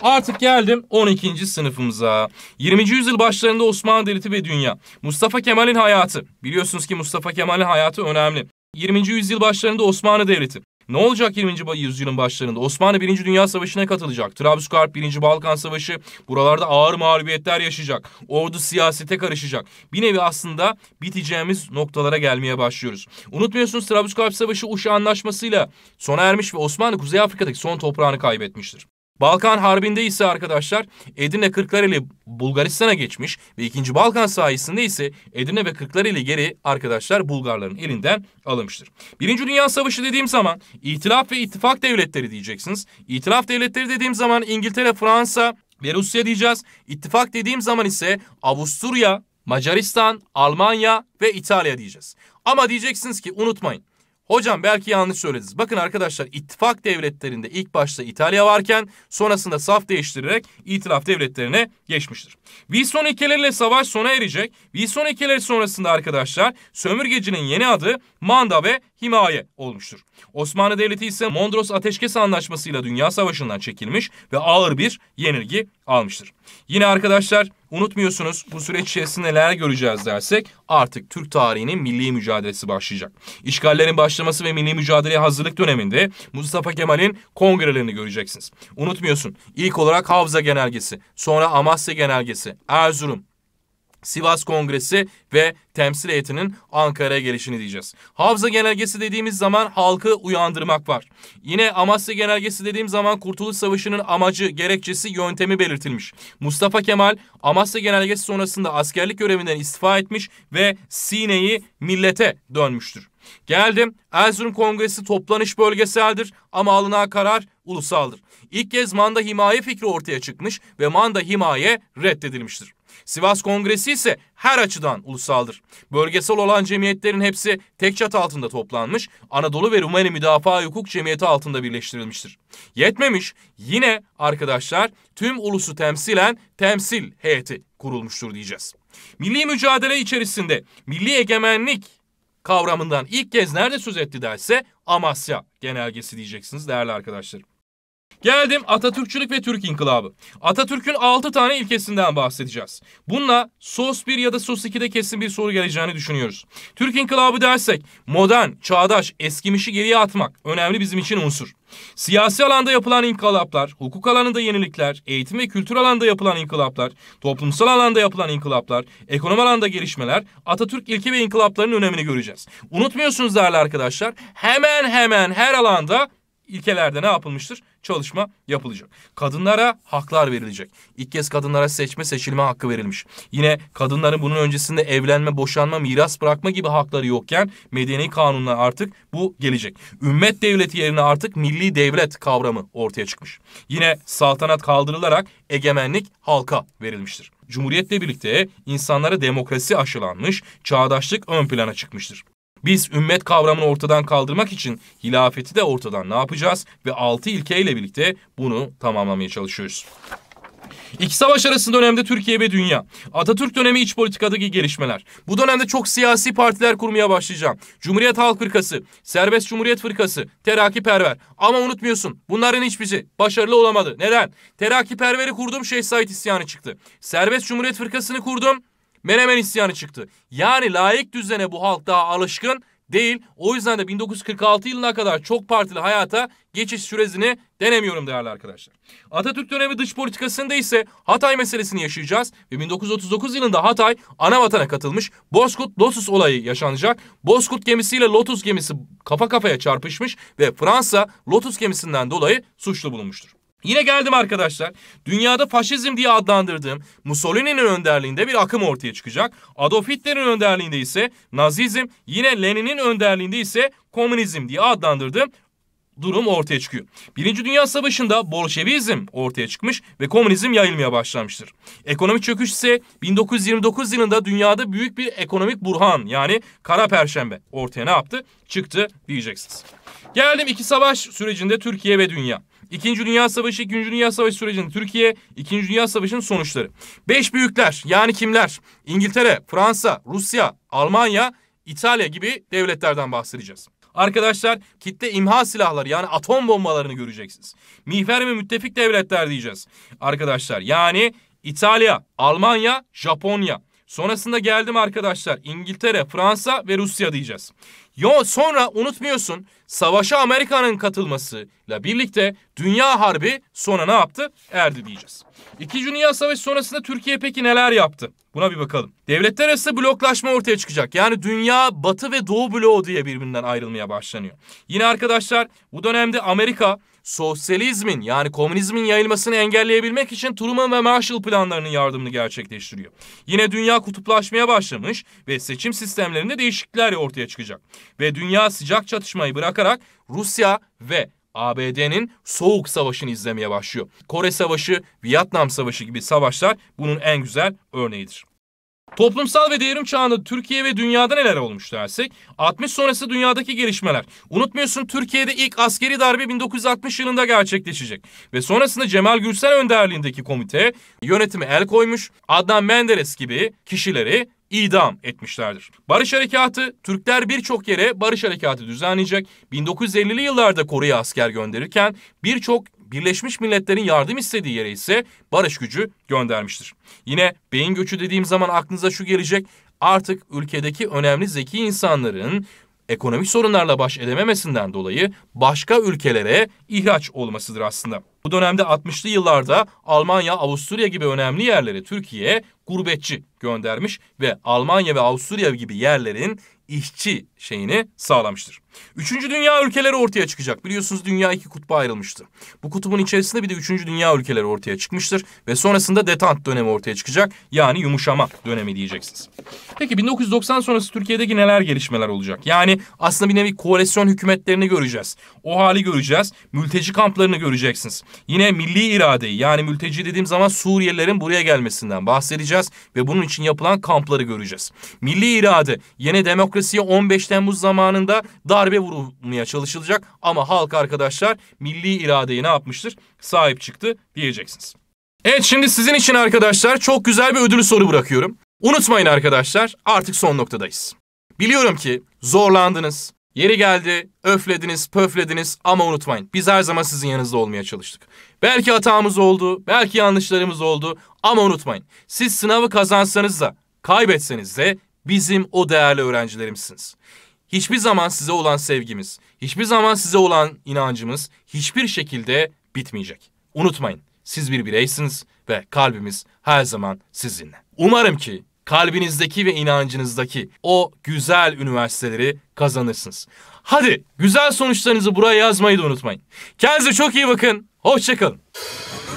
Artık geldim 12. sınıfımıza. 20. yüzyıl başlarında Osmanlı Devleti ve Dünya. Mustafa Kemal'in hayatı. Biliyorsunuz ki Mustafa Kemal'in hayatı önemli. 20. yüzyıl başlarında Osmanlı Devleti. Ne olacak 20. yüzyılın başlarında? Osmanlı 1. Dünya Savaşı'na katılacak. Trablusgarp 1. Balkan Savaşı buralarda ağır mağlubiyetler yaşayacak. Ordu siyasete karışacak. Bir nevi aslında biteceğimiz noktalara gelmeye başlıyoruz. Unutmuyorsunuz Trablusgarp Savaşı Uşa Anlaşması'yla sona ermiş ve Osmanlı Kuzey Afrika'daki son toprağını kaybetmiştir. Balkan Harbi'nde ise arkadaşlar Edirne Kırklareli Bulgaristan'a geçmiş ve 2. Balkan sayesinde ise Edirne ve Kırklareli geri arkadaşlar Bulgarların elinden alınmıştır. 1. Dünya Savaşı dediğim zaman İtilaf ve ittifak devletleri diyeceksiniz. İtilaf devletleri dediğim zaman İngiltere, Fransa ve Rusya diyeceğiz. İttifak dediğim zaman ise Avusturya, Macaristan, Almanya ve İtalya diyeceğiz. Ama diyeceksiniz ki unutmayın Hocam belki yanlış söylediniz. Bakın arkadaşlar ittifak devletlerinde ilk başta İtalya varken sonrasında saf değiştirerek itilaf devletlerine geçmiştir. Wilson ilkeleriyle savaş sona erecek. Wilson ilkeleri sonrasında arkadaşlar sömürgecinin yeni adı Manda ve himaye olmuştur. Osmanlı Devleti ise Mondros Ateşkes Anlaşması'yla Dünya Savaşı'ndan çekilmiş ve ağır bir yenilgi almıştır. Yine arkadaşlar unutmuyorsunuz bu süreç içerisinde neler göreceğiz dersek artık Türk tarihinin milli mücadelesi başlayacak. İşgallerin başlaması ve milli mücadeleye hazırlık döneminde Mustafa Kemal'in kongrelerini göreceksiniz. Unutmuyorsun ilk olarak Havza Genelgesi, sonra Amasya Genelgesi, Erzurum, Sivas Kongresi ve temsil heyetinin Ankara'ya gelişini diyeceğiz. Havza genelgesi dediğimiz zaman halkı uyandırmak var. Yine Amasya genelgesi dediğim zaman Kurtuluş Savaşı'nın amacı, gerekçesi, yöntemi belirtilmiş. Mustafa Kemal Amasya genelgesi sonrasında askerlik görevinden istifa etmiş ve Sine'yi millete dönmüştür. Geldim. Erzurum Kongresi toplanış bölgeseldir ama alınan karar ulusaldır. İlk kez manda himaye fikri ortaya çıkmış ve manda himaye reddedilmiştir. Sivas Kongresi ise her açıdan ulusaldır. Bölgesel olan cemiyetlerin hepsi tek çatı altında toplanmış, Anadolu ve Rumeli Müdafaa Hukuk Cemiyeti altında birleştirilmiştir. Yetmemiş, yine arkadaşlar tüm ulusu temsilen temsil heyeti kurulmuştur diyeceğiz. Milli mücadele içerisinde milli egemenlik kavramından ilk kez nerede söz etti derse Amasya genelgesi diyeceksiniz değerli arkadaşlarım. Geldim Atatürkçülük ve Türk İnkılabı. Atatürk'ün 6 tane ilkesinden bahsedeceğiz. Bununla SOS 1 ya da SOS 2'de kesin bir soru geleceğini düşünüyoruz. Türk İnkılabı dersek modern, çağdaş, eskimişi geriye atmak önemli bizim için unsur. Siyasi alanda yapılan inkılaplar, hukuk alanında yenilikler, eğitim ve kültür alanda yapılan inkılaplar, toplumsal alanda yapılan inkılaplar, ekonomi alanda gelişmeler, Atatürk ilke ve inkılaplarının önemini göreceğiz. Unutmuyorsunuz değerli arkadaşlar, hemen hemen her alanda ilkelerde ne yapılmıştır? Çalışma yapılacak. Kadınlara haklar verilecek. İlk kez kadınlara seçme seçilme hakkı verilmiş. Yine kadınların bunun öncesinde evlenme, boşanma, miras bırakma gibi hakları yokken medeni kanunla artık bu gelecek. Ümmet devleti yerine artık milli devlet kavramı ortaya çıkmış. Yine saltanat kaldırılarak egemenlik halka verilmiştir. Cumhuriyetle birlikte insanlara demokrasi aşılanmış, çağdaşlık ön plana çıkmıştır. Biz ümmet kavramını ortadan kaldırmak için hilafeti de ortadan ne yapacağız? Ve altı ilkeyle birlikte bunu tamamlamaya çalışıyoruz. İki savaş arasında dönemde Türkiye ve dünya. Atatürk dönemi iç politikadaki gelişmeler. Bu dönemde çok siyasi partiler kurmaya başlayacağım. Cumhuriyet Halk Fırkası, Serbest Cumhuriyet Fırkası, Teraki Perver. Ama unutmuyorsun bunların hiçbiri başarılı olamadı. Neden? Teraki Perver'i kurdum Şeyh Said isyanı çıktı. Serbest Cumhuriyet Fırkası'nı kurdum Menemen isyanı çıktı. Yani layık düzene bu halk daha alışkın değil. O yüzden de 1946 yılına kadar çok partili hayata geçiş süresini denemiyorum değerli arkadaşlar. Atatürk dönemi dış politikasında ise Hatay meselesini yaşayacağız ve 1939 yılında Hatay ana vatana katılmış. Bozkurt Lotus olayı yaşanacak. Bozkurt gemisiyle Lotus gemisi kafa kafaya çarpışmış ve Fransa Lotus gemisinden dolayı suçlu bulunmuştur. Yine geldim arkadaşlar. Dünyada faşizm diye adlandırdığım Mussolini'nin önderliğinde bir akım ortaya çıkacak. Adolf Hitler'in önderliğinde ise Nazizm, yine Lenin'in önderliğinde ise Komünizm diye adlandırdığım durum ortaya çıkıyor. Birinci Dünya Savaşı'nda Bolşevizm ortaya çıkmış ve komünizm yayılmaya başlamıştır. Ekonomik çöküş ise 1929 yılında dünyada büyük bir ekonomik burhan yani kara perşembe ortaya ne yaptı? Çıktı diyeceksiniz. Geldim iki savaş sürecinde Türkiye ve dünya. İkinci Dünya Savaşı, İkinci Dünya Savaşı sürecinde Türkiye, İkinci Dünya Savaşı'nın sonuçları. Beş büyükler yani kimler? İngiltere, Fransa, Rusya, Almanya, İtalya gibi devletlerden bahsedeceğiz. Arkadaşlar kitle imha silahları yani atom bombalarını göreceksiniz. Mihver ve müttefik devletler diyeceğiz. Arkadaşlar yani İtalya, Almanya, Japonya. Sonrasında geldim arkadaşlar İngiltere, Fransa ve Rusya diyeceğiz. Yo, sonra unutmuyorsun savaşa Amerika'nın katılmasıyla birlikte dünya harbi sona ne yaptı? Erdi diyeceğiz. İkinci Dünya Savaşı sonrasında Türkiye peki neler yaptı? Buna bir bakalım. Devletler arası bloklaşma ortaya çıkacak. Yani dünya batı ve doğu bloğu diye birbirinden ayrılmaya başlanıyor. Yine arkadaşlar bu dönemde Amerika sosyalizmin yani komünizmin yayılmasını engelleyebilmek için Truman ve Marshall planlarının yardımını gerçekleştiriyor. Yine dünya kutuplaşmaya başlamış ve seçim sistemlerinde değişiklikler ortaya çıkacak. Ve dünya sıcak çatışmayı bırakarak Rusya ve ABD'nin Soğuk Savaşı'nı izlemeye başlıyor. Kore Savaşı, Vietnam Savaşı gibi savaşlar bunun en güzel örneğidir. Toplumsal ve devrim çağında Türkiye ve dünyada neler olmuş dersek 60 sonrası dünyadaki gelişmeler. Unutmuyorsun Türkiye'de ilk askeri darbe 1960 yılında gerçekleşecek ve sonrasında Cemal Gürsel önderliğindeki komite yönetime el koymuş Adnan Menderes gibi kişileri idam etmişlerdir. Barış Harekatı, Türkler birçok yere Barış Harekatı düzenleyecek. 1950'li yıllarda Kore'ye asker gönderirken birçok Birleşmiş Milletler'in yardım istediği yere ise barış gücü göndermiştir. Yine beyin göçü dediğim zaman aklınıza şu gelecek. Artık ülkedeki önemli zeki insanların ekonomik sorunlarla baş edememesinden dolayı başka ülkelere ihraç olmasıdır aslında. Bu dönemde 60'lı yıllarda Almanya, Avusturya gibi önemli yerlere Türkiye gurbetçi göndermiş ve Almanya ve Avusturya gibi yerlerin işçi şeyini sağlamıştır. Üçüncü dünya ülkeleri ortaya çıkacak. Biliyorsunuz dünya iki kutba ayrılmıştı. Bu kutubun içerisinde bir de üçüncü dünya ülkeleri ortaya çıkmıştır. Ve sonrasında detant dönemi ortaya çıkacak. Yani yumuşama dönemi diyeceksiniz. Peki 1990 sonrası Türkiye'deki neler gelişmeler olacak? Yani aslında bir nevi koalisyon hükümetlerini göreceğiz. O hali göreceğiz. Mülteci kamplarını göreceksiniz. Yine milli iradeyi yani mülteci dediğim zaman Suriyelilerin buraya gelmesinden bahsedeceğiz. Ve bunun için yapılan kampları göreceğiz. Milli irade yine demokrasiye 15 Temmuz zamanında daha darbe vurulmaya çalışılacak ama halk arkadaşlar milli iradeyi ne yapmıştır? Sahip çıktı diyeceksiniz. Evet şimdi sizin için arkadaşlar çok güzel bir ödül soru bırakıyorum. Unutmayın arkadaşlar artık son noktadayız. Biliyorum ki zorlandınız. Yeri geldi, öflediniz, pöflediniz ama unutmayın. Biz her zaman sizin yanınızda olmaya çalıştık. Belki hatamız oldu, belki yanlışlarımız oldu ama unutmayın. Siz sınavı kazansanız da, kaybetseniz de bizim o değerli öğrencilerimsiniz hiçbir zaman size olan sevgimiz, hiçbir zaman size olan inancımız hiçbir şekilde bitmeyecek. Unutmayın, siz bir bireysiniz ve kalbimiz her zaman sizinle. Umarım ki kalbinizdeki ve inancınızdaki o güzel üniversiteleri kazanırsınız. Hadi güzel sonuçlarınızı buraya yazmayı da unutmayın. Kendinize çok iyi bakın. Hoşçakalın.